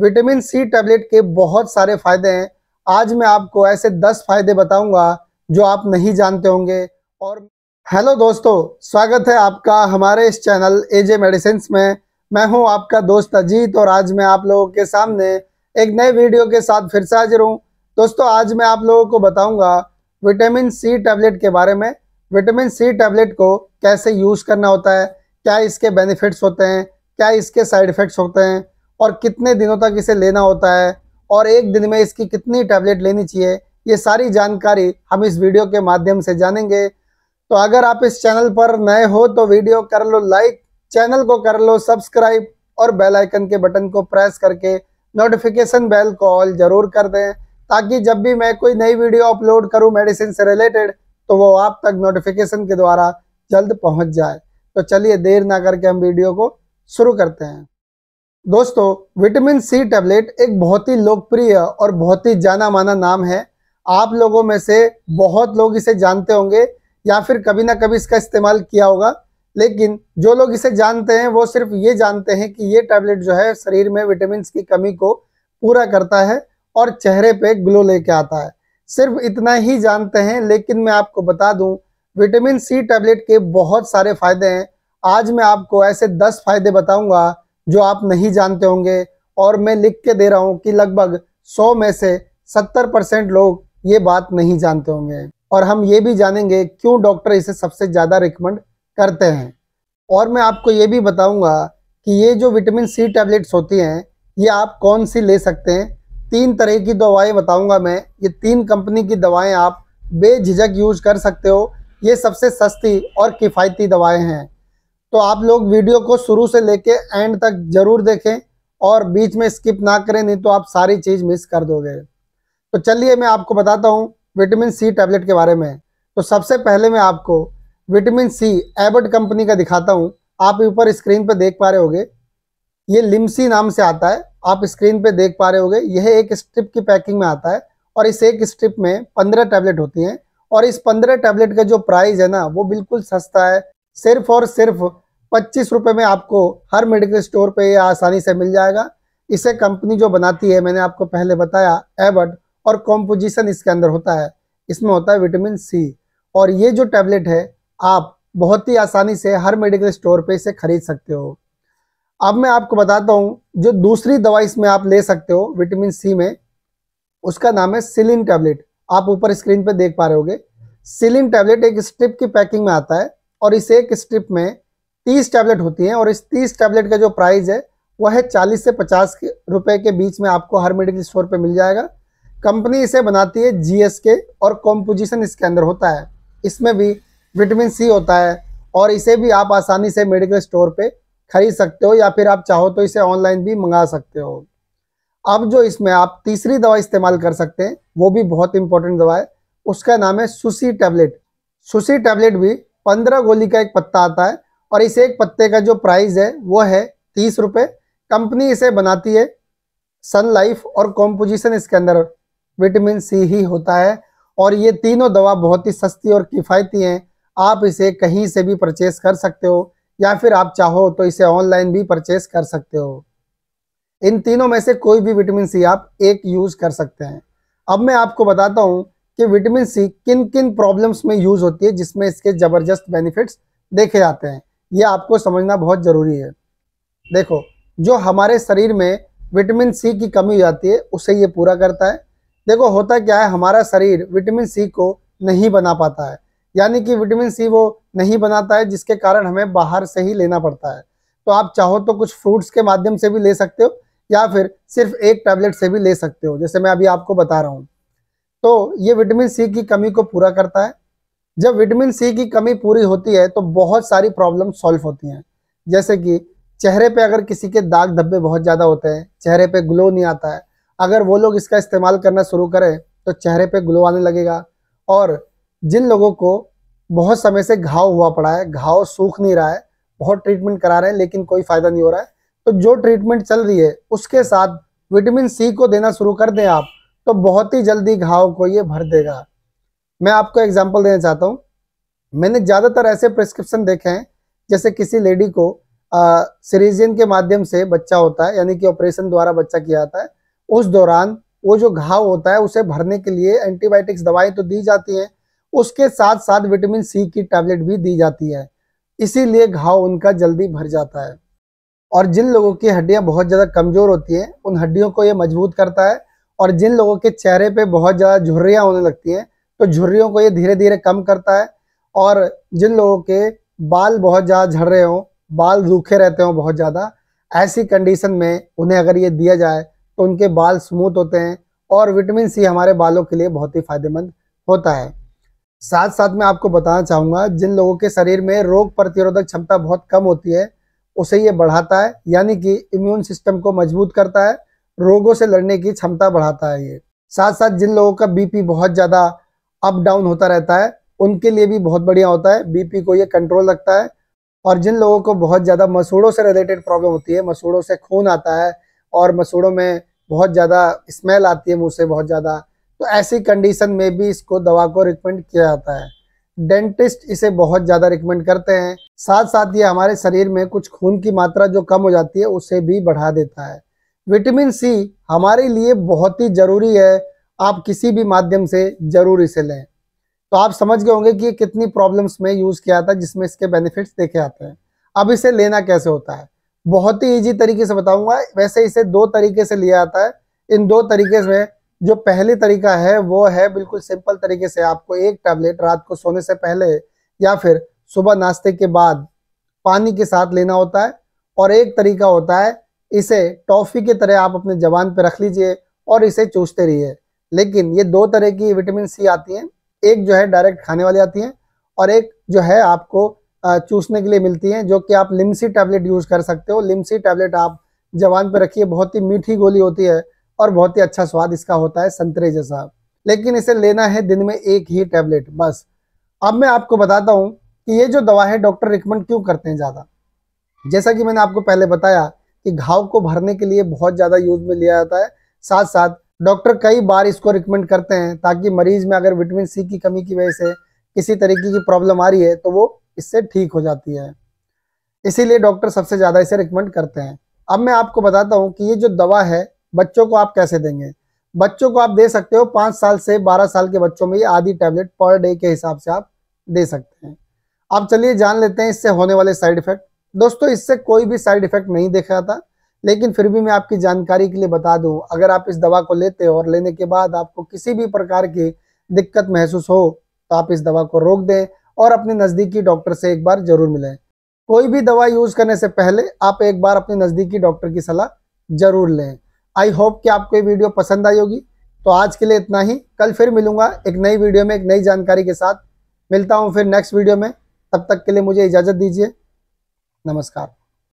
vitamin C tablet के बहुत सारे फायदे हैं आज मैं आपको ऐसे 10 फायदे बताऊंगा जो आप नहीं जानते होंगे और हेलो दोस्तों स्वागत है आपका हमारे इस चैनल एजे मेडिसिन में मैं हूं आपका दोस्त अजीत और आज मैं आप लोगों के सामने एक नए वीडियो के साथ फिर से हाजिर हूँ दोस्तों आज मैं आप लोगों को बताऊंगा विटामिन सी टैबलेट के बारे में विटामिन सी टैबलेट को कैसे यूज़ करना होता है क्या इसके बेनिफिट्स होते हैं क्या इसके साइड इफ़ेक्ट्स होते हैं और कितने दिनों तक इसे लेना होता है और एक दिन में इसकी कितनी टैबलेट लेनी चाहिए ये सारी जानकारी हम इस वीडियो के माध्यम से जानेंगे तो अगर आप इस चैनल पर नए हो तो वीडियो कर लो लाइक चैनल को कर लो सब्सक्राइब और बेल आइकन के बटन को प्रेस करके नोटिफिकेशन बेल को ऑल जरूर कर दें ताकि जब भी मैं कोई नई वीडियो अपलोड करूं मेडिसिन से रिलेटेड तो वो आप तक नोटिफिकेशन के द्वारा जल्द पहुंच जाए तो चलिए देर ना करके हम वीडियो को शुरू करते हैं दोस्तों विटामिन सी टैबलेट एक बहुत ही लोकप्रिय और बहुत ही जाना माना नाम है आप लोगों में से बहुत लोग इसे जानते होंगे या फिर कभी ना कभी इसका इस्तेमाल किया होगा लेकिन जो लोग इसे जानते हैं वो सिर्फ ये जानते हैं कि ये टैबलेट जो है शरीर में विटामिन की कमी को पूरा करता है और चेहरे पे ग्लो लेके आता है सिर्फ इतना ही जानते हैं लेकिन मैं आपको बता दूं विटामिन सी टैबलेट के बहुत सारे फायदे हैं आज मैं आपको ऐसे दस फायदे बताऊंगा जो आप नहीं जानते होंगे और मैं लिख के दे रहा हूँ कि लगभग 100 में से 70 परसेंट लोग ये बात नहीं जानते होंगे और हम ये भी जानेंगे क्यों डॉक्टर इसे सबसे ज़्यादा रिकमेंड करते हैं और मैं आपको ये भी बताऊंगा कि ये जो विटामिन सी टैबलेट्स होती हैं ये आप कौन सी ले सकते हैं तीन तरह की दवाएं बताऊंगा मैं ये तीन कंपनी की दवाएं आप बेझिझक यूज कर सकते हो ये सबसे सस्ती और किफ़ायती दवाएं हैं तो आप लोग वीडियो को शुरू से लेके एंड तक जरूर देखें और बीच में स्किप ना करें नहीं तो आप सारी चीज़ मिस कर दोगे तो चलिए मैं आपको बताता हूँ विटामिन सी टैबलेट के बारे में तो सबसे पहले मैं आपको विटामिन सी एबर्ट कंपनी का दिखाता हूँ आप ऊपर स्क्रीन पर देख पा रहे होगे ये लिम्सी नाम से आता है आप स्क्रीन पर देख पा रहे होगे यह एक स्ट्रिप की पैकिंग में आता है और इस एक स्ट्रिप में पंद्रह टैबलेट होती हैं और इस पंद्रह टैबलेट का जो प्राइस है ना वो बिल्कुल सस्ता है सिर्फ और सिर्फ पच्चीस रुपये में आपको हर मेडिकल स्टोर पे ये आसानी से मिल जाएगा इसे कंपनी जो बनाती है मैंने आपको पहले बताया एबट और कॉम्पोजिशन इसके अंदर होता है इसमें होता है विटामिन सी और ये जो टैबलेट है आप बहुत ही आसानी से हर मेडिकल स्टोर पे इसे खरीद सकते हो अब मैं आपको बताता हूँ जो दूसरी दवा इसमें आप ले सकते हो विटामिन सी में उसका नाम है सिलिन टैबलेट आप ऊपर स्क्रीन पर देख पा रहे होगे सिलिन टैबलेट एक स्ट्रिप की पैकिंग में आता है और इस एक स्ट्रिप में तीस टैबलेट होती हैं और इस तीस टैबलेट का जो प्राइस है वह है चालीस से पचास रुपए के बीच में आपको हर मेडिकल स्टोर पर मिल जाएगा कंपनी इसे बनाती है जीएसके और कॉम्पोजिशन इसके अंदर होता है इसमें भी विटामिन सी होता है और इसे भी आप आसानी से मेडिकल स्टोर पे खरीद सकते हो या फिर आप चाहो तो इसे ऑनलाइन भी मंगा सकते हो अब जो इसमें आप तीसरी दवा इस्तेमाल कर सकते हैं वो भी बहुत इंपॉर्टेंट दवा है उसका नाम है सुसी टैबलेट सुसी टैबलेट भी पंद्रह गोली का एक पत्ता आता है और इस एक पत्ते का जो प्राइस है वो है तीस रुपये कंपनी इसे बनाती है सन लाइफ और कॉम्पोजिशन इसके अंदर विटामिन सी ही होता है और ये तीनों दवा बहुत ही सस्ती और किफ़ायती हैं आप इसे कहीं से भी परचेस कर सकते हो या फिर आप चाहो तो इसे ऑनलाइन भी परचेस कर सकते हो इन तीनों में से कोई भी विटामिन सी आप एक यूज़ कर सकते हैं अब मैं आपको बताता हूँ कि विटामिन सी किन किन प्रॉब्लम्स में यूज होती है जिसमें इसके जबरदस्त बेनिफिट्स देखे जाते हैं ये आपको समझना बहुत जरूरी है देखो जो हमारे शरीर में विटामिन सी की कमी हो जाती है उसे ये पूरा करता है देखो होता क्या है हमारा शरीर विटामिन सी को नहीं बना पाता है यानी कि विटामिन सी वो नहीं बनाता है जिसके कारण हमें बाहर से ही लेना पड़ता है तो आप चाहो तो कुछ फ्रूट्स के माध्यम से भी ले सकते हो या फिर सिर्फ एक टैबलेट से भी ले सकते हो जैसे मैं अभी आपको बता रहा हूँ तो ये विटामिन सी की कमी को पूरा करता है जब विटामिन सी की कमी पूरी होती है तो बहुत सारी प्रॉब्लम सॉल्व होती हैं जैसे कि चेहरे पे अगर किसी के दाग धब्बे बहुत ज़्यादा होते हैं चेहरे पे ग्लो नहीं आता है अगर वो लोग इसका इस्तेमाल करना शुरू करें तो चेहरे पे ग्लो आने लगेगा और जिन लोगों को बहुत समय से घाव हुआ पड़ा है घाव सूख नहीं रहा है बहुत ट्रीटमेंट करा रहे हैं लेकिन कोई फ़ायदा नहीं हो रहा है तो जो ट्रीटमेंट चल रही है उसके साथ विटामिन सी को देना शुरू कर दें आप तो बहुत ही जल्दी घाव को ये भर देगा मैं आपको एग्जाम्पल देना चाहता हूँ मैंने ज़्यादातर ऐसे प्रिस्क्रिप्शन देखे हैं जैसे किसी लेडी को सीरीजियन के माध्यम से बच्चा होता है यानी कि ऑपरेशन द्वारा बच्चा किया जाता है उस दौरान वो जो घाव होता है उसे भरने के लिए एंटीबायोटिक्स दवाएं तो दी जाती हैं उसके साथ साथ विटामिन सी की टैबलेट भी दी जाती है इसीलिए घाव उनका जल्दी भर जाता है और जिन लोगों की हड्डियां बहुत ज़्यादा कमज़ोर होती हैं उन हड्डियों को ये मजबूत करता है और जिन लोगों के चेहरे पे बहुत ज़्यादा झुर्रियाँ होने लगती हैं तो झुर्रियों को ये धीरे धीरे कम करता है और जिन लोगों के बाल बहुत ज़्यादा झड़ रहे हों बाल रूखे रहते हों बहुत ज़्यादा ऐसी कंडीशन में उन्हें अगर ये दिया जाए तो उनके बाल स्मूथ होते हैं और विटामिन सी हमारे बालों के लिए बहुत ही फायदेमंद होता है साथ साथ मैं आपको बताना चाहूँगा जिन लोगों के शरीर में रोग प्रतिरोधक क्षमता बहुत कम होती है उसे ये बढ़ाता है यानी कि इम्यून सिस्टम को मजबूत करता है रोगों से लड़ने की क्षमता बढ़ाता है ये साथ साथ जिन लोगों का बीपी बहुत ज़्यादा अप डाउन होता रहता है उनके लिए भी बहुत बढ़िया होता है बीपी को ये कंट्रोल रखता है और जिन लोगों को बहुत ज़्यादा मसूड़ों से रिलेटेड प्रॉब्लम होती है मसूड़ों से खून आता है और मसूड़ों में बहुत ज़्यादा स्मेल आती है मुँह से बहुत ज़्यादा तो ऐसी कंडीशन में भी इसको दवा को रिकमेंड किया जाता है डेंटिस्ट इसे बहुत ज़्यादा रिकमेंड करते हैं साथ साथ ये हमारे शरीर में कुछ खून की मात्रा जो कम हो जाती है उसे भी बढ़ा देता है विटामिन सी हमारे लिए बहुत ही ज़रूरी है आप किसी भी माध्यम से ज़रूर इसे लें तो आप समझ गए होंगे कि कितनी प्रॉब्लम्स में यूज़ किया जाता है जिसमें इसके बेनिफिट्स देखे जाते हैं अब इसे लेना कैसे होता है बहुत ही ईजी तरीके से बताऊंगा वैसे इसे दो तरीके से लिया जाता है इन दो तरीके से जो पहले तरीका है वो है बिल्कुल सिंपल तरीके से आपको एक टैबलेट रात को सोने से पहले या फिर सुबह नाश्ते के बाद पानी के साथ लेना होता है और एक तरीका होता है इसे टॉफ़ी की तरह आप अपने जवान पर रख लीजिए और इसे चूसते रहिए लेकिन ये दो तरह की विटामिन सी आती हैं एक जो है डायरेक्ट खाने वाली आती हैं और एक जो है आपको चूसने के लिए मिलती हैं जो कि आप लिमसी टैबलेट यूज़ कर सकते हो लिमसी टैबलेट आप जवान पर रखिए बहुत ही मीठी गोली होती है और बहुत ही अच्छा स्वाद इसका होता है संतरे जैसा लेकिन इसे लेना है दिन में एक ही टैबलेट बस अब मैं आपको बताता हूँ कि ये जो दवा है डॉक्टर रिकमेंड क्यों करते हैं ज़्यादा जैसा कि मैंने आपको पहले बताया कि घाव को भरने के लिए बहुत ज़्यादा यूज में लिया जाता है साथ साथ डॉक्टर कई बार इसको रिकमेंड करते हैं ताकि मरीज में अगर विटामिन सी की कमी की वजह से किसी तरीके की प्रॉब्लम आ रही है तो वो इससे ठीक हो जाती है इसीलिए डॉक्टर सबसे ज़्यादा इसे रिकमेंड करते हैं अब मैं आपको बताता हूँ कि ये जो दवा है बच्चों को आप कैसे देंगे बच्चों को आप दे सकते हो पाँच साल से बारह साल के बच्चों में ये आधी टैबलेट पर डे के हिसाब से आप दे सकते हैं आप चलिए जान लेते हैं इससे होने वाले साइड इफेक्ट दोस्तों इससे कोई भी साइड इफेक्ट नहीं देखा था लेकिन फिर भी मैं आपकी जानकारी के लिए बता दूं अगर आप इस दवा को लेते हो और लेने के बाद आपको किसी भी प्रकार की दिक्कत महसूस हो तो आप इस दवा को रोक दें और अपने नज़दीकी डॉक्टर से एक बार जरूर मिलें कोई भी दवा यूज़ करने से पहले आप एक बार अपने नज़दीकी डॉक्टर की सलाह ज़रूर लें आई होप कि आपको ये वीडियो पसंद आई होगी तो आज के लिए इतना ही कल फिर मिलूंगा एक नई वीडियो में एक नई जानकारी के साथ मिलता हूँ फिर नेक्स्ट वीडियो में तब तक के लिए मुझे इजाज़त दीजिए नमस्कार